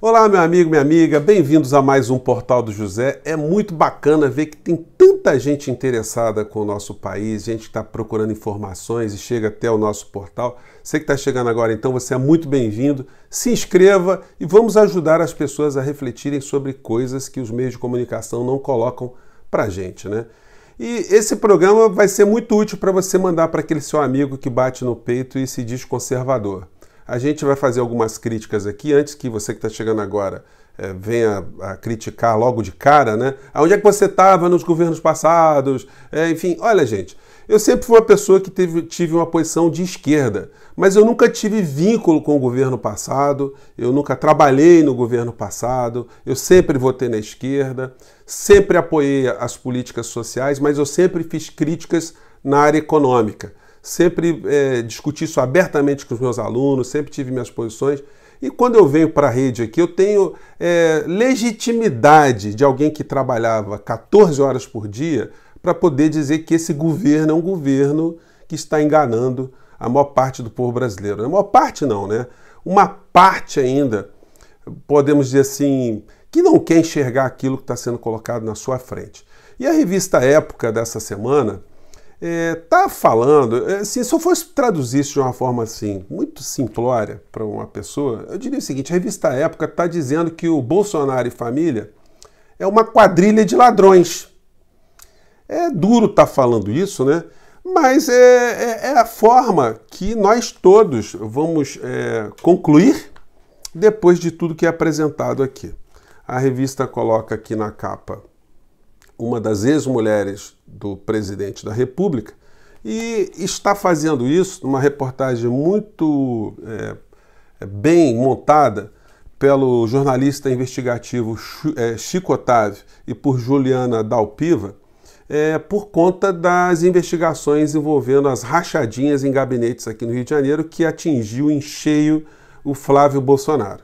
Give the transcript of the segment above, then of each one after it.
Olá, meu amigo, minha amiga, bem-vindos a mais um Portal do José. É muito bacana ver que tem tanta gente interessada com o nosso país, gente que está procurando informações e chega até o nosso portal. Você que está chegando agora, então, você é muito bem-vindo. Se inscreva e vamos ajudar as pessoas a refletirem sobre coisas que os meios de comunicação não colocam para gente, né? E esse programa vai ser muito útil para você mandar para aquele seu amigo que bate no peito e se diz conservador. A gente vai fazer algumas críticas aqui antes que você que está chegando agora é, venha a, criticar logo de cara, né? Aonde ah, é que você estava nos governos passados? É, enfim, olha, gente, eu sempre fui uma pessoa que teve, tive uma posição de esquerda, mas eu nunca tive vínculo com o governo passado, eu nunca trabalhei no governo passado, eu sempre votei na esquerda, sempre apoiei as políticas sociais, mas eu sempre fiz críticas na área econômica sempre é, discuti isso abertamente com os meus alunos, sempre tive minhas posições. E quando eu venho para a rede aqui, eu tenho é, legitimidade de alguém que trabalhava 14 horas por dia para poder dizer que esse governo é um governo que está enganando a maior parte do povo brasileiro. A maior parte não, né? Uma parte ainda, podemos dizer assim, que não quer enxergar aquilo que está sendo colocado na sua frente. E a revista Época dessa semana é, tá falando, assim, se eu fosse traduzir isso de uma forma assim, muito simplória para uma pessoa, eu diria o seguinte: a revista Época está dizendo que o Bolsonaro e família é uma quadrilha de ladrões. É duro estar tá falando isso, né? Mas é, é, é, a forma que nós todos vamos é, concluir depois de tudo que é apresentado aqui. A revista coloca aqui na capa uma das ex-mulheres do presidente da República, e está fazendo isso numa reportagem muito é, é bem montada pelo jornalista investigativo é, Chico Otávio e por Juliana Dalpiva, é, por conta das investigações envolvendo as rachadinhas em gabinetes aqui no Rio de Janeiro, que atingiu em cheio o Flávio Bolsonaro.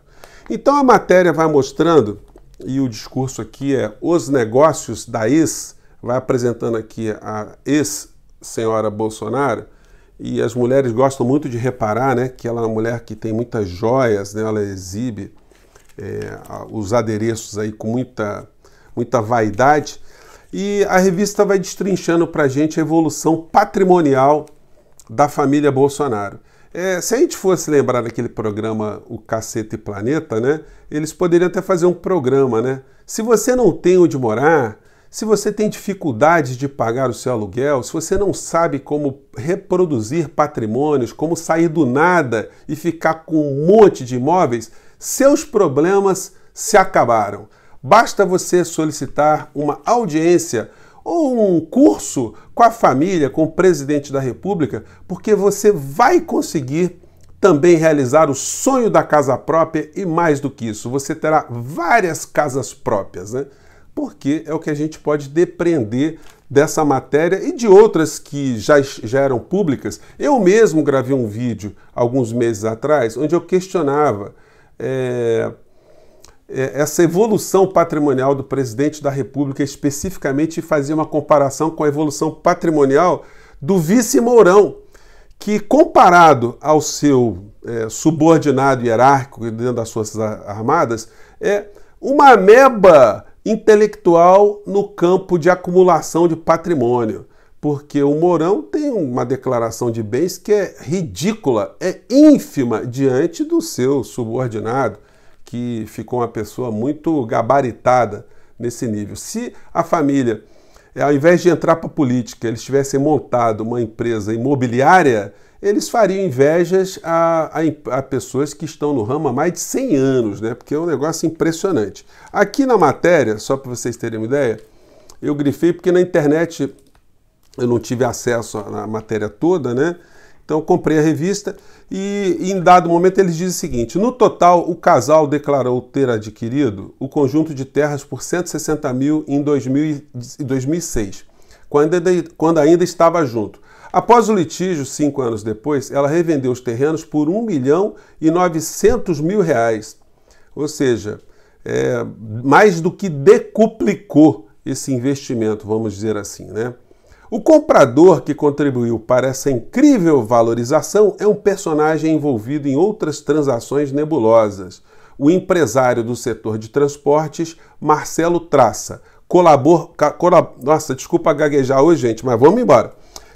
Então a matéria vai mostrando e o discurso aqui é os negócios da ex, vai apresentando aqui a ex-senhora Bolsonaro, e as mulheres gostam muito de reparar né, que ela é uma mulher que tem muitas joias, né, ela exibe é, os adereços aí com muita, muita vaidade. E a revista vai destrinchando para a gente a evolução patrimonial da família Bolsonaro. É, se a gente fosse lembrar daquele programa O Cacete Planeta, né? Eles poderiam até fazer um programa, né? Se você não tem onde morar, se você tem dificuldade de pagar o seu aluguel, se você não sabe como reproduzir patrimônios, como sair do nada e ficar com um monte de imóveis, seus problemas se acabaram. Basta você solicitar uma audiência ou um curso com a família, com o presidente da República, porque você vai conseguir também realizar o sonho da casa própria e mais do que isso, você terá várias casas próprias, né? Porque é o que a gente pode depreender dessa matéria e de outras que já, já eram públicas. Eu mesmo gravei um vídeo alguns meses atrás onde eu questionava. É é, essa evolução patrimonial do presidente da República, especificamente, fazia uma comparação com a evolução patrimonial do vice Mourão, que, comparado ao seu é, subordinado hierárquico dentro das Forças Armadas, é uma ameba intelectual no campo de acumulação de patrimônio. Porque o Mourão tem uma declaração de bens que é ridícula, é ínfima diante do seu subordinado que ficou uma pessoa muito gabaritada nesse nível. Se a família, ao invés de entrar para a política, eles tivessem montado uma empresa imobiliária, eles fariam invejas a, a, a, pessoas que estão no ramo há mais de 100 anos, né? porque é um negócio impressionante. Aqui na matéria, só para vocês terem uma ideia, eu grifei porque na internet eu não tive acesso à matéria toda, né? Então comprei a revista e em dado momento eles dizem o seguinte: no total, o casal declarou ter adquirido o conjunto de terras por 160 mil em 2006, quando ainda, quando ainda estava junto. Após o litígio, cinco anos depois, ela revendeu os terrenos por 1 milhão e 900 mil reais. Ou seja, é, mais do que decuplicou esse investimento, vamos dizer assim, né? O comprador que contribuiu para essa incrível valorização é um personagem envolvido em outras transações nebulosas. O empresário do setor de transportes, Marcelo Traça. Colabor... Colab... Nossa, desculpa gaguejar hoje, gente, mas vamos embora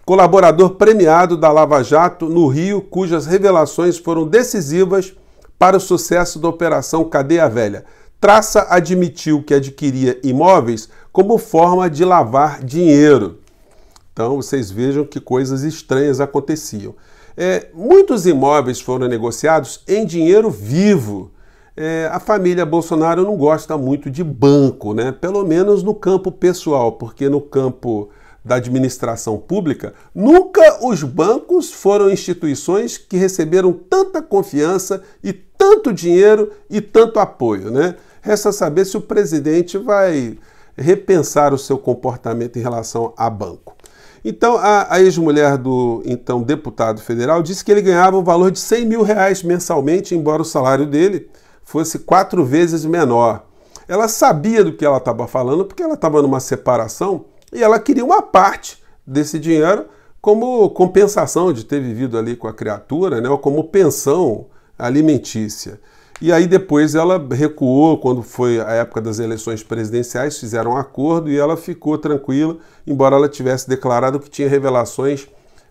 colaborador premiado da Lava Jato no Rio, cujas revelações foram decisivas para o sucesso da Operação Cadeia Velha. Traça admitiu que adquiria imóveis como forma de lavar dinheiro. Então vocês vejam que coisas estranhas aconteciam. É, muitos imóveis foram negociados em dinheiro vivo. É, a família Bolsonaro não gosta muito de banco, né? pelo menos no campo pessoal, porque no campo da administração pública, nunca os bancos foram instituições que receberam tanta confiança e tanto dinheiro e tanto apoio. Né? Resta saber se o presidente vai repensar o seu comportamento em relação a banco. Então, a, a ex-mulher do então deputado federal disse que ele ganhava um valor de 100 mil reais mensalmente, embora o salário dele fosse quatro vezes menor. Ela sabia do que ela estava falando, porque ela estava numa separação e ela queria uma parte desse dinheiro como compensação de ter vivido ali com a criatura, né, ou como pensão alimentícia. E aí depois ela recuou quando foi a época das eleições presidenciais, fizeram um acordo e ela ficou tranquila, embora ela tivesse declarado que tinha revelações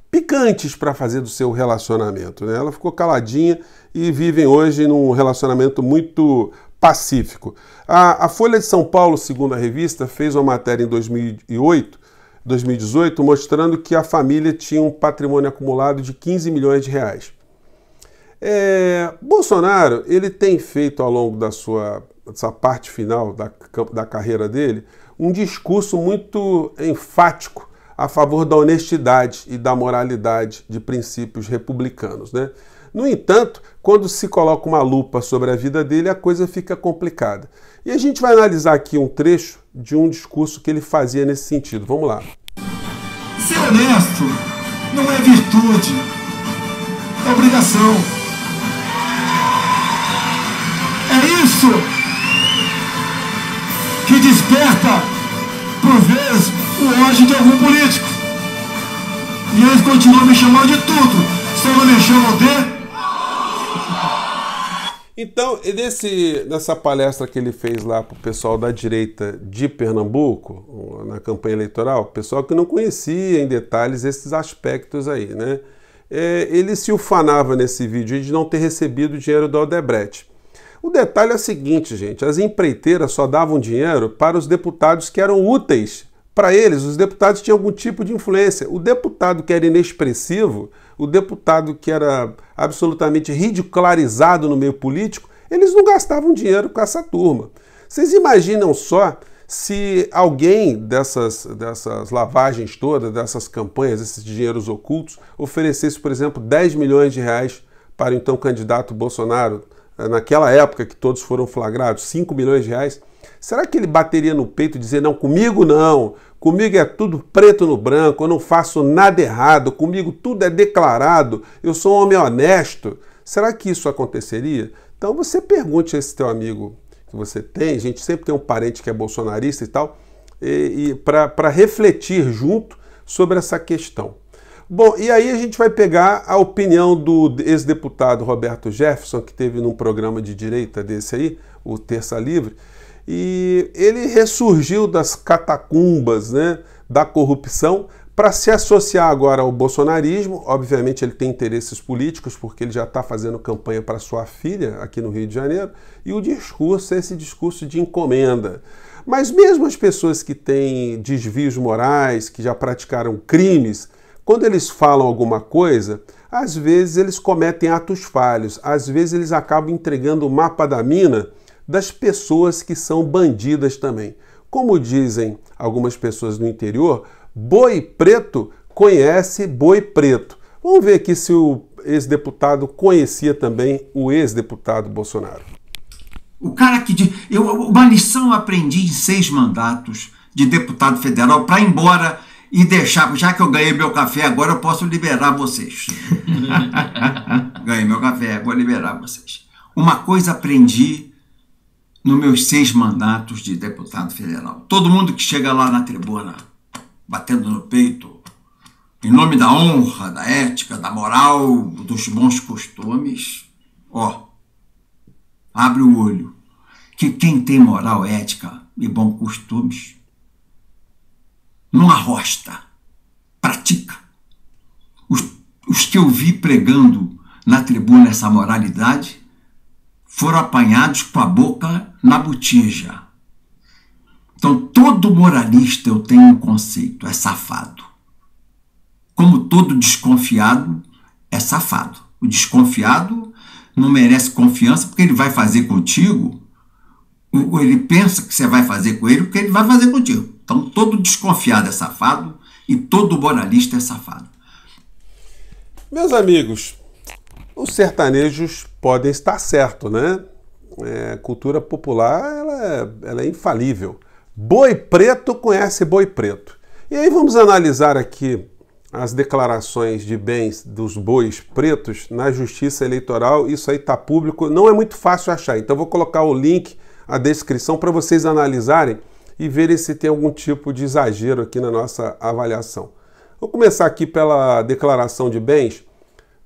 picantes para fazer do seu relacionamento. Né? Ela ficou caladinha e vivem hoje num relacionamento muito pacífico. A, a Folha de São Paulo, segundo a revista, fez uma matéria em 2008 2018, mostrando que a família tinha um patrimônio acumulado de 15 milhões de reais. É, Bolsonaro, ele tem feito ao longo da sua dessa parte final da, da carreira dele um discurso muito enfático a favor da honestidade e da moralidade de princípios republicanos, né? No entanto, quando se coloca uma lupa sobre a vida dele, a coisa fica complicada. E a gente vai analisar aqui um trecho de um discurso que ele fazia nesse sentido. Vamos lá. Ser honesto não é virtude, é obrigação. isso que desperta, por vezes, o ódio de algum político. E eles continuam me chamando de tudo, só não me chamam de. Então, nesse, nessa palestra que ele fez lá para o pessoal da direita de Pernambuco, na campanha eleitoral, pessoal que não conhecia em detalhes esses aspectos aí, né? É, ele se ufanava nesse vídeo de não ter recebido dinheiro da Odebrecht. O detalhe é o seguinte, gente: as empreiteiras só davam dinheiro para os deputados que eram úteis. Para eles, os deputados tinham algum tipo de influência. O deputado que era inexpressivo, o deputado que era absolutamente ridicularizado no meio político, eles não gastavam dinheiro com essa turma. Vocês imaginam só se alguém dessas, dessas lavagens todas, dessas campanhas, esses dinheiros ocultos, oferecesse, por exemplo, 10 milhões de reais para então, o então candidato Bolsonaro naquela época que todos foram flagrados, 5 milhões de reais, será que ele bateria no peito e dizer, não, comigo não, comigo é tudo preto no branco, eu não faço nada errado, comigo tudo é declarado, eu sou um homem honesto? Será que isso aconteceria? Então você pergunte a esse teu amigo que você tem, a gente sempre tem um parente que é bolsonarista e tal, e, e para refletir junto sobre essa questão. Bom, e aí a gente vai pegar a opinião do ex-deputado Roberto Jefferson, que teve num programa de direita desse aí, o Terça Livre, e ele ressurgiu das catacumbas né, da corrupção para se associar agora ao bolsonarismo. Obviamente, ele tem interesses políticos, porque ele já está fazendo campanha para sua filha aqui no Rio de Janeiro, e o discurso é esse discurso de encomenda. Mas mesmo as pessoas que têm desvios morais, que já praticaram crimes, quando eles falam alguma coisa, às vezes eles cometem atos falhos, às vezes eles acabam entregando o mapa da mina das pessoas que são bandidas também. Como dizem algumas pessoas no interior, boi preto conhece boi preto. Vamos ver aqui se o ex-deputado conhecia também o ex-deputado Bolsonaro. O cara que. Eu, uma lição eu aprendi em seis mandatos de deputado federal para ir embora e deixar, já que eu ganhei meu café agora, eu posso liberar vocês. ganhei meu café, vou liberar vocês. Uma coisa aprendi nos meus seis mandatos de deputado federal. Todo mundo que chega lá na tribuna, batendo no peito, em nome da honra, da ética, da moral, dos bons costumes, ó, abre o olho. Que quem tem moral, ética e bons costumes não arrosta, pratica. Os, os que eu vi pregando na tribuna essa moralidade foram apanhados com a boca na botija. Então, todo moralista, eu tenho um conceito, é safado. Como todo desconfiado, é safado. O desconfiado não merece confiança porque ele vai fazer contigo, ou ele pensa que você vai fazer com ele, porque ele vai fazer contigo. Então, todo desconfiado é safado e todo moralista é safado. Meus amigos, os sertanejos podem estar certo, né? É, cultura popular ela é, ela é infalível. Boi preto conhece boi preto. E aí vamos analisar aqui as declarações de bens dos bois pretos na Justiça Eleitoral. Isso aí está público, não é muito fácil achar. Então vou colocar o link, a descrição para vocês analisarem e verem se tem algum tipo de exagero aqui na nossa avaliação. Vou começar aqui pela declaração de bens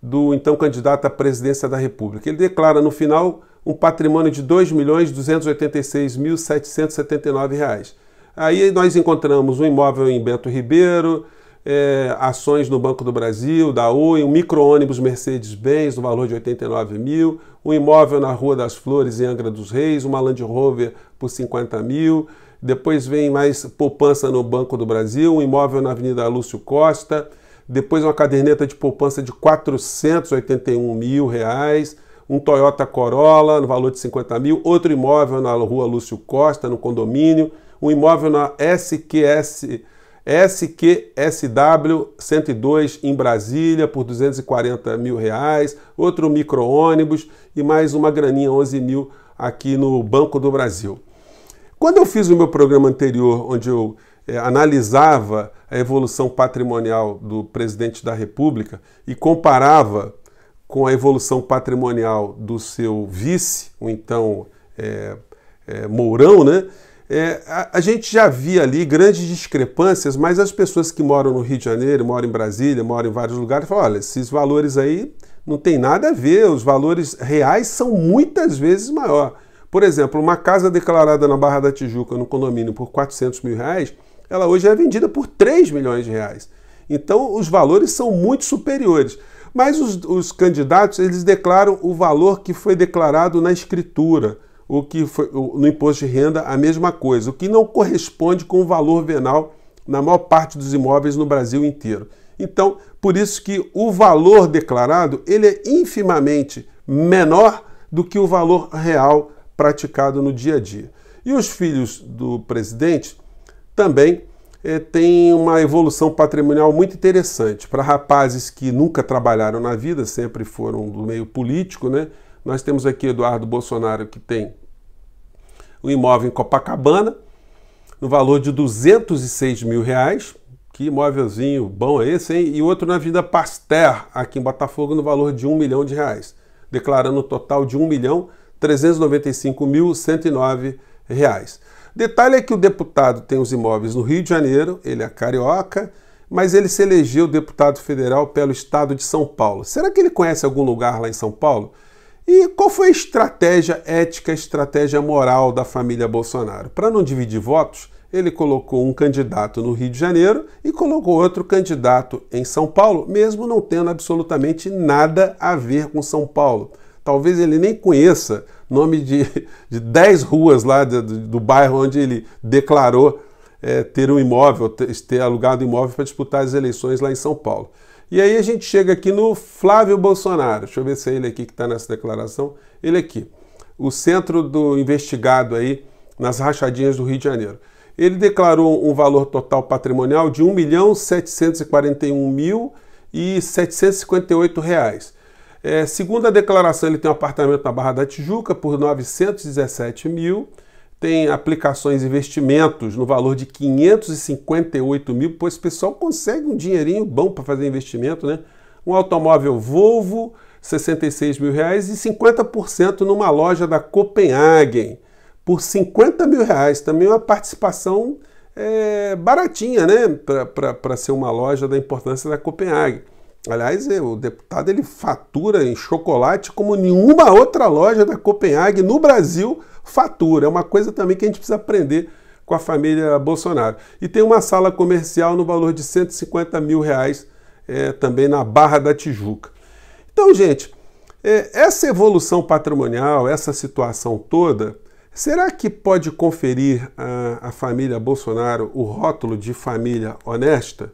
do então candidato à presidência da República. Ele declara no final um patrimônio de R$ 2.286.779. Aí nós encontramos um imóvel em Bento Ribeiro, é, ações no Banco do Brasil, da Oi, um micro-ônibus Mercedes-Benz no valor de 89 mil, um imóvel na Rua das Flores, em Angra dos Reis, uma Land Rover por 50 mil, depois vem mais poupança no Banco do Brasil, um imóvel na Avenida Lúcio Costa, depois uma caderneta de poupança de 481 mil reais, um Toyota Corolla no valor de 50 mil, outro imóvel na rua Lúcio Costa, no condomínio, um imóvel na SQS, SQSW 102 em Brasília por 240 mil reais, outro micro-ônibus e mais uma graninha 11 mil aqui no Banco do Brasil. Quando eu fiz o meu programa anterior, onde eu é, analisava a evolução patrimonial do presidente da República e comparava com a evolução patrimonial do seu vice, o então é, é, Mourão, né? É, a, a, gente já via ali grandes discrepâncias, mas as pessoas que moram no Rio de Janeiro, moram em Brasília, moram em vários lugares, falam: olha, esses valores aí não tem nada a ver, os valores reais são muitas vezes maior. Por exemplo, uma casa declarada na Barra da Tijuca, no condomínio, por 400 mil reais, ela hoje é vendida por 3 milhões de reais. Então, os valores são muito superiores. Mas os, os candidatos, eles declaram o valor que foi declarado na escritura, o que foi, no imposto de renda, a mesma coisa, o que não corresponde com o valor venal na maior parte dos imóveis no Brasil inteiro. Então, por isso que o valor declarado, ele é infimamente menor do que o valor real praticado no dia a dia. E os filhos do presidente também é, têm uma evolução patrimonial muito interessante. Para rapazes que nunca trabalharam na vida, sempre foram do meio político, né? Nós temos aqui Eduardo Bolsonaro, que tem um imóvel em Copacabana, no valor de 206 mil reais. Que imóvelzinho bom é esse, hein? E outro na Vida Pasteur, aqui em Botafogo, no valor de um milhão de reais, declarando um total de um milhão 395.109 reais. Detalhe é que o deputado tem os imóveis no Rio de Janeiro, ele é carioca, mas ele se elegeu deputado federal pelo estado de São Paulo. Será que ele conhece algum lugar lá em São Paulo? E qual foi a estratégia ética, a estratégia moral da família Bolsonaro? Para não dividir votos, ele colocou um candidato no Rio de Janeiro e colocou outro candidato em São Paulo, mesmo não tendo absolutamente nada a ver com São Paulo. Talvez ele nem conheça nome de, de 10 ruas lá do, do bairro onde ele declarou é, ter um imóvel, ter, ter alugado imóvel para disputar as eleições lá em São Paulo. E aí a gente chega aqui no Flávio Bolsonaro. Deixa eu ver se é ele aqui que está nessa declaração. Ele aqui, o centro do investigado aí nas rachadinhas do Rio de Janeiro. Ele declarou um valor total patrimonial de R$ 1.741.758. É, segundo a declaração, ele tem um apartamento na Barra da Tijuca por 917 mil, tem aplicações e investimentos no valor de 558 mil, pois o pessoal consegue um dinheirinho bom para fazer investimento, né? Um automóvel Volvo, 66 mil reais, e 50% numa loja da Copenhagen, por 50 mil reais. Também uma participação é, baratinha, né? Para ser uma loja da importância da Copenhague. Aliás, o deputado ele fatura em chocolate como nenhuma outra loja da Copenhague no Brasil fatura. É uma coisa também que a gente precisa aprender com a família Bolsonaro. E tem uma sala comercial no valor de 150 mil reais é, também na Barra da Tijuca. Então, gente, é, essa evolução patrimonial, essa situação toda, será que pode conferir a família Bolsonaro o rótulo de família honesta?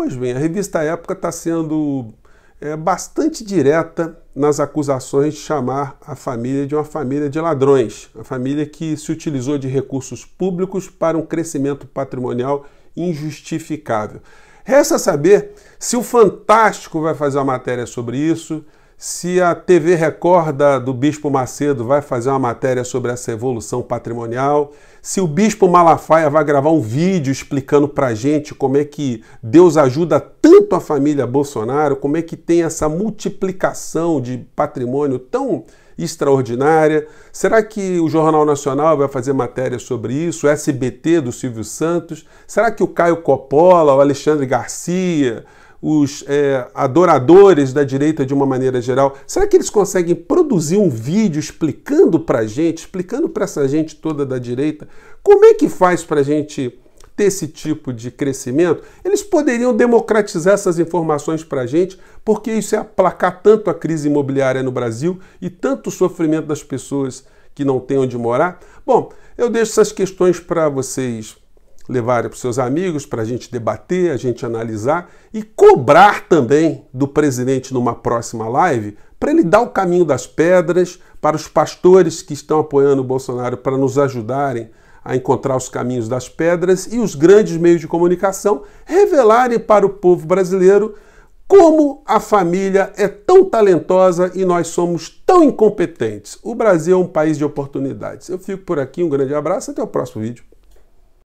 Pois bem, a revista Época está sendo é, bastante direta nas acusações de chamar a família de uma família de ladrões, a família que se utilizou de recursos públicos para um crescimento patrimonial injustificável. Resta saber se o Fantástico vai fazer uma matéria sobre isso, se a TV Record do Bispo Macedo vai fazer uma matéria sobre essa evolução patrimonial, se o bispo Malafaia vai gravar um vídeo explicando para gente como é que Deus ajuda tanto a família Bolsonaro, como é que tem essa multiplicação de patrimônio tão extraordinária. Será que o Jornal Nacional vai fazer matéria sobre isso? O SBT do Silvio Santos? Será que o Caio Coppola, o Alexandre Garcia, os é, adoradores da direita de uma maneira geral, será que eles conseguem produzir um vídeo explicando para a gente, explicando para essa gente toda da direita, como é que faz para a gente ter esse tipo de crescimento? Eles poderiam democratizar essas informações para a gente, porque isso é aplacar tanto a crise imobiliária no Brasil e tanto o sofrimento das pessoas que não têm onde morar. Bom, eu deixo essas questões para vocês levar para os seus amigos, para a gente debater, a gente analisar e cobrar também do presidente numa próxima live para ele dar o caminho das pedras para os pastores que estão apoiando o Bolsonaro para nos ajudarem a encontrar os caminhos das pedras e os grandes meios de comunicação revelarem para o povo brasileiro como a família é tão talentosa e nós somos tão incompetentes. O Brasil é um país de oportunidades. Eu fico por aqui, um grande abraço, até o próximo vídeo.